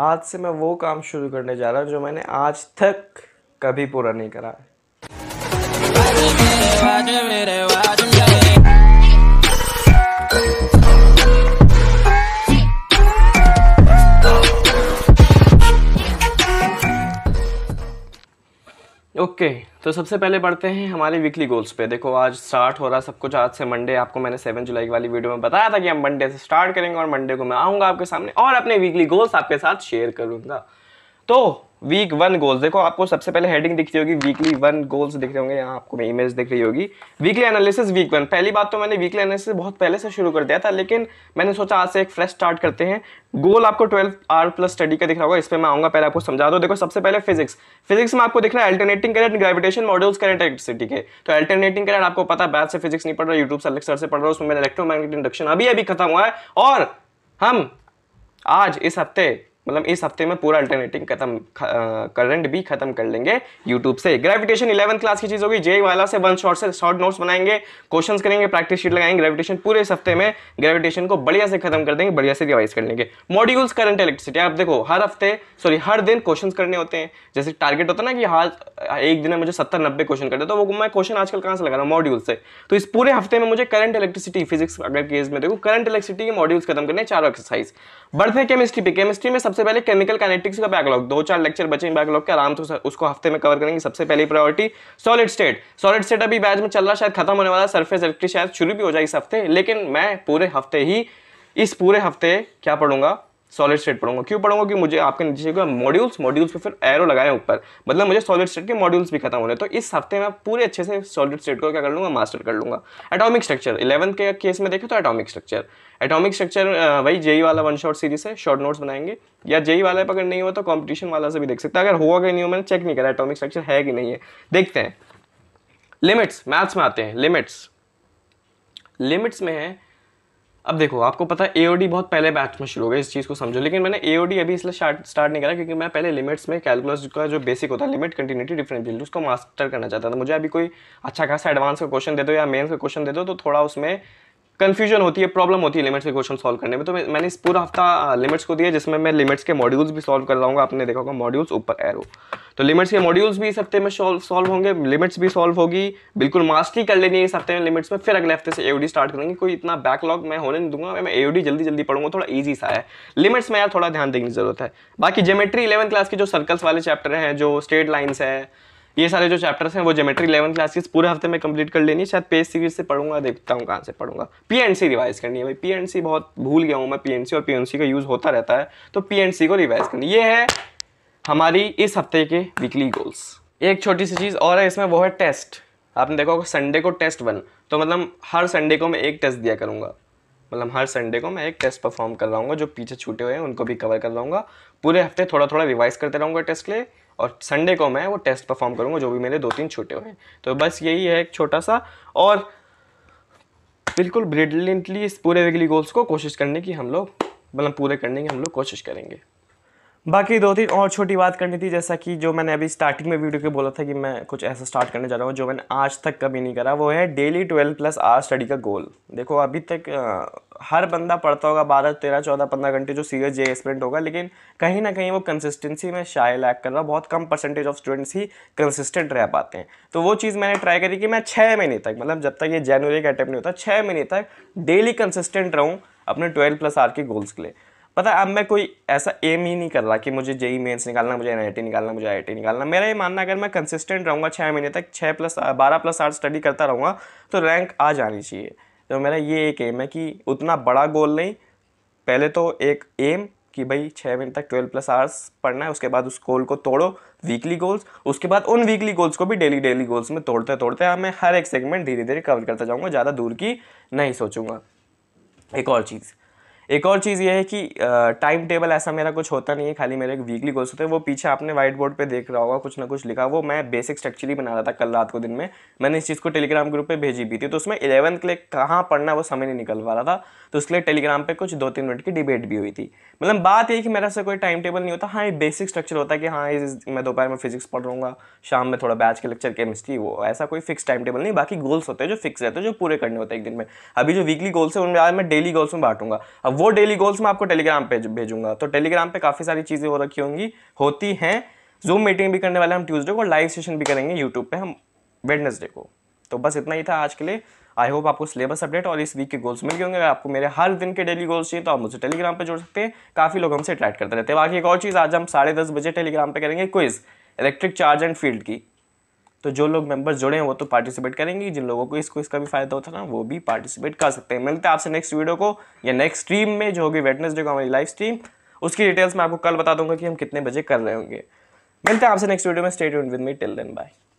आज से मैं वो काम शुरू करने जा रहा हूँ जो मैंने आज तक कभी पूरा नहीं करा है ओके okay. तो सबसे पहले बढ़ते हैं हमारे वीकली गोल्स पे देखो आज स्टार्ट हो रहा सब कुछ आज से मंडे आपको मैंने सेवन जुलाई वाली वीडियो में बताया था कि हम मंडे से स्टार्ट करेंगे और मंडे को मैं आऊँगा आपके सामने और अपने वीकली गोल्स आपके साथ शेयर करूँगा तो वीक वन गोल्स देखो आपको सबसे पहले हेडिंग दिख रही होगी वीकली वन गोल्स दिख रहे होंगे यहाँ आपको मैं इमेज दिख रही होगी वीकली एनालिसिस वीक वन पहली बात तो मैंने वीकली एनालिसिस बहुत पहले से शुरू कर दिया था लेकिन मैंने सोचा आज से एक फ्रेश स्टार्ट करते हैं गोल आपको ट्वेल्व आर प्लस स्टडी का दिख रहा होगा इस पर मैं आऊंगा पहले आपको समझा दो देखो सबसे पहले फिजिक्स फिजिक्स में आपको दिख रहा है alternating current gravitation models current electricity के तो अल्टरनेटिंग करेंट आपको पता बैच से फिजिक्स नहीं पढ़ रहा यूट्यूब से अलग सर से पढ़ रहा हूँ उसमें इलेक्ट्रोमैग्नेटिक इंडक्शन अभी अभी खत्म हुआ है और हम आज इस हफ्ते मतलब इस हफ्ते में पूरा अल्टरनेटिंग खत्म करंट भी खत्म कर लेंगे यूट्यूब से ग्रेविटेशन इलेवन क्लास की चीज़ होगी जे वाला से वन शॉर्ट से शॉर्ट नोट्स बनाएंगे क्वेश्चंस करेंगे प्रैक्टिस शीट लगाएंगे ग्रेविटेशन पूरे इस हफ्ते में ग्रेविटेशन को बढ़िया से खत्म कर देंगे बढ़िया से रिवाइज कर लेंगे मॉड्यूल्स करंट इलेक्ट्रिसिटी आप देखो हर हफ्ते सॉरी हर दिन क्वेश्चन करने होते हैं जैसे टारगेट होता है ना कि हर एक दिन में मुझे सत्तर नब्बे क्वेश्चन करते तो वो मैं क्वेश्चन आजकल कहाँ से लगा रहा हूँ मॉड्यूल से तो इस पूरे हफ्ते में मुझे करंट इलेक्ट्रिसिटी फिजिक्स अगर केस में देखो करंट इलेक्ट्रिसिटी के मॉड्यूल्स खत्म करने चारों एक्सरसाइज बढ़ते केमिस्ट्री पे केमिस्ट्री में सबसे पहले केमिकल कैनेटिक्स का बैकलॉग दो चार लेक्चर बचे हैं बैकलॉग के आराम से उसको हफ्ते में कवर करेंगे सबसे पहली priority solid state solid state अभी बैच में चल रहा शायद खत्म होने वाला सरफेस इलेक्ट्रिक शायद शुरू भी हो जाए इस हफ्ते लेकिन मैं पूरे हफ्ते ही इस पूरे हफ्ते क्या पढ़ूंगा सॉलिड स्टेट पढ़ूंगा क्यों पढ़ूंगा कि मुझे आपके नीचे का मॉड्यूल्स मॉड्यूल्स पे फिर एरो लगाए ऊपर मतलब मुझे सॉलिड स्टेट के मॉड्यूल्स भी खत्म होने तो इस हफ्ते मैं पूरे अच्छे से सॉलिड स्टेट को क्या कर लूँगा मास्टर कर लूँगा एटॉमिक स्ट्रक्चर इलेवन के केस में देखें तो एटॉमिक स्ट्रक्चर एटॉमिक स्ट्रक्चर वही जेई e वाला वन शॉट सीरीज है शॉर्ट नोट्स बनाएंगे या जेई e वाला पकड़ नहीं हुआ तो कॉम्पिटिशन वाला से भी देख सकते हैं अगर हुआ कि नहीं हो मैंने चेक नहीं करा एटॉमिक स्ट्रक्चर है कि नहीं है देखते हैं लिमिट्स मैथ्स में आते हैं लिमिट्स लिमिट्स में है अब देखो आपको पता है एओडी बहुत पहले बैच में शुरू हो गया इस चीज़ को समझो लेकिन मैंने ए अभी इसलिए स्टार्ट नहीं करा क्योंकि मैं पहले लिमिट्स में कैलकुलस का जो बेसिक होता है लिमिट कंटिन्यूटी डिफरेंशियल उसको मास्टर करना चाहता था मुझे अभी कोई अच्छा खासा एडवांस का क्वेश्चन दे दो या मेन्स का क्वेश्चन दे दो तो थोड़ा उसमें कन्फ्यूजन होती है प्रॉब्लम होती है लिमिट्स के क्वेश्चन सॉल्व करने में तो मैंने इस पूरा हफ्ता लिमिट्स को दिया जिसमें मैं लिमिट्स के मॉड्यूल्स भी सॉल्व कर लाऊंगा आपने देखा होगा मॉड्यूल्स ऊपर एरो तो लिमिट्स के मॉड्यूल्स भी इस हफ्ते में सॉल्व होंगे लिमिट्स भी सॉल्व होगी बिल्कुल मास्टरी कर लेनी है इस हफ्ते में लिमिट्स में फिर अगले हफ्ते से एओडी स्टार्ट करेंगे कोई इतना बैकलॉग मैं होने नहीं दूंगा मैं एओडी जल्दी जल्दी पढ़ूंगा थोड़ा ईजी सा है लिमिट्स में यार थोड़ा ध्यान देने की जरूरत है बाकी जोमेट्री इलेवन क्लास के जो सर्कल्स वाले चैप्टर हैं जो स्टेट लाइन्स हैं ये सारे जो चैप्टर्स हैं वो जोमेट्री इलेवन क्लासेस पूरे हफ्ते में कंप्लीट कर लेनी है शायद पेज सीरीज से पढ़ूंगा देखता हूँ कहाँ से पढ़ूंगा पी एंड सी रिवाइज करनी है भाई पी एंड सी बहुत भूल गया हूँ मैं पी एंड सी और पी एंड सी का यूज़ होता रहता है तो पी एंड सी को रिवाइज करनी ये है हमारी इस हफ्ते के वीकली गोल्स एक छोटी सी चीज़ और है इसमें वो है टेस्ट आपने देखा होगा संडे को टेस्ट वन तो मतलब हर संडे को मैं एक टेस्ट दिया करूँगा मतलब हर संडे को मैं एक टेस्ट परफॉर्म कर रहा हूँ जो पीछे छूटे हुए हैं उनको भी कवर कर रहा हूँ पूरे हफ्ते थोड़ा थोड़ा रिवाइज करते रहूँगा टेस्ट के लिए और संडे को मैं वो टेस्ट परफॉर्म करूँगा जो भी मेरे दो तीन छोटे हुए हैं तो बस यही है एक छोटा सा और बिल्कुल ब्रिलियंटली इस पूरे वीकली गोल्स को कोशिश करने की हम लोग मतलब पूरे करने की हम लोग कोशिश करेंगे बाकी दो तीन और छोटी बात करनी थी जैसा कि जो मैंने अभी स्टार्टिंग में वीडियो के बोला था कि मैं कुछ ऐसा स्टार्ट करने जा रहा हूँ जो मैंने आज तक कभी नहीं करा वो है daily twelve plus R study का गोल देखो अभी तक हर बंदा पढ़ता होगा बारह तेरह चौदह पंद्रह घंटे जो सीरियस जे स्टूडेंट होगा लेकिन कहीं ना कहीं वो कंसिस्टेंसी में शायद लैक कर रहा बहुत कम परसेंटेज ऑफ स्टूडेंट्स ही कंसिस्टेंट रह पाते हैं तो वो चीज़ मैंने ट्राई करी कि मैं छः महीने तक मतलब जब तक ये जनवरी का अटैम्प्ट नहीं होता छः महीने तक डेली कंसिस्टेंट रहूँ अपने ट्वेल्व प्लस आर के गोल्स के लिए पता है अब मैं कोई ऐसा एम ही नहीं कर रहा कि मुझे जेई मेंस e निकालना मुझे एन निकालना मुझे आई निकालना मेरा ये मानना अगर मैं कंसिस्टेंट रहूँगा छः महीने तक छः प्लस बारह प्लस आठ स्टडी करता रहूँगा तो रैंक आ जानी चाहिए तो मेरा ये एक एम है कि उतना बड़ा गोल नहीं पहले तो एक एम कि भाई छः महीने तक ट्वेल्व प्लस आवर्स पढ़ना है उसके बाद उस गोल को तोड़ो वीकली गोल्स उसके बाद उन वीकली गोल्स को भी डेली डेली गोल्स में तोड़ते तोड़ते हाँ मैं हर एक सेगमेंट धीरे धीरे कवर करता जाऊँगा ज़्यादा दूर की नहीं सोचूंगा एक और चीज़ एक और चीज़ ये है कि टाइम टेबल ऐसा मेरा कुछ होता नहीं है खाली मेरे एक वीकली गोल्स होते हैं वो पीछे आपने वाइट बोर्ड पे देख रहा होगा कुछ ना कुछ लिखा वो मैं बेसिक स्ट्रक्चर ही बना रहा था कल रात को दिन में मैंने इस चीज़ को टेलीग्राम ग्रुप पे भेजी भी थी तो उसमें इलेवंथ के लिए कहाँ पढ़ना वो समय नहीं निकल पा रहा था तो उसके लिए टेलीग्राम पर कुछ दो तीन मिनट की डिबेट भी हुई थी मतलब बात यह कि मेरा से कोई टाइम टेबल नहीं होता हाँ ये बेसिक स्ट्रक्चर होता है कि हाँ मैं दोपहर में फिजिक्स पढ़ लूँगा शाम में थोड़ा बैच के लेक्चर केमिस्ट्री वो ऐसा कोई फिक्स टाइम टेबल नहीं बाकी गोल्स होते हैं जो फिक्स रहते हैं जो पूरे करने होते हैं एक दिन में अभी जो वीकली गोल्स है उनमें आज मैं डेली गोल्स में बांटूंगा अब अब वो डेली गोल्स मैं आपको टेलीग्राम पे भेजूंगा तो टेलीग्राम पे काफ़ी सारी चीज़ें हो रखी होंगी होती हैं जूम मीटिंग भी करने वाले हम ट्यूसडे को लाइव सेशन भी करेंगे यूट्यूब पे हम वेडनेसडे को तो बस इतना ही था आज के लिए आई होप आपको सिलेबस अपडेट और इस वीक के गोल्स मिल गए होंगे अगर आपको मेरे हर दिन के डेली गोल्स चाहिए तो आप मुझे टेलीग्राम पर जोड़ सकते हैं काफ़ी लोग हमसे अट्रैक्ट करते रहते हैं बाकी एक और चीज़ आज हम साढ़े दस बजे टेलीग्राम पर करेंगे quiz electric charge and field की तो जो लोग मेंबर्स जुड़े हैं वो तो पार्टिसिपेट करेंगे जिन लोगों को इसको इसका भी फायदा होता ना वो भी पार्टिसिपेट कर सकते हैं मिलते हैं आपसे नेक्स्ट वीडियो को या नेक्स्ट स्ट्रीम में जो होगी वेटनेसडे को हमारी लाइव स्ट्रीम उसकी डिटेल्स मैं आपको कल बता दूंगा कि हम कितने बजे कर रहे होंगे मिलते हैं आपसे नेक्स्ट वीडियो में stay with me till then bye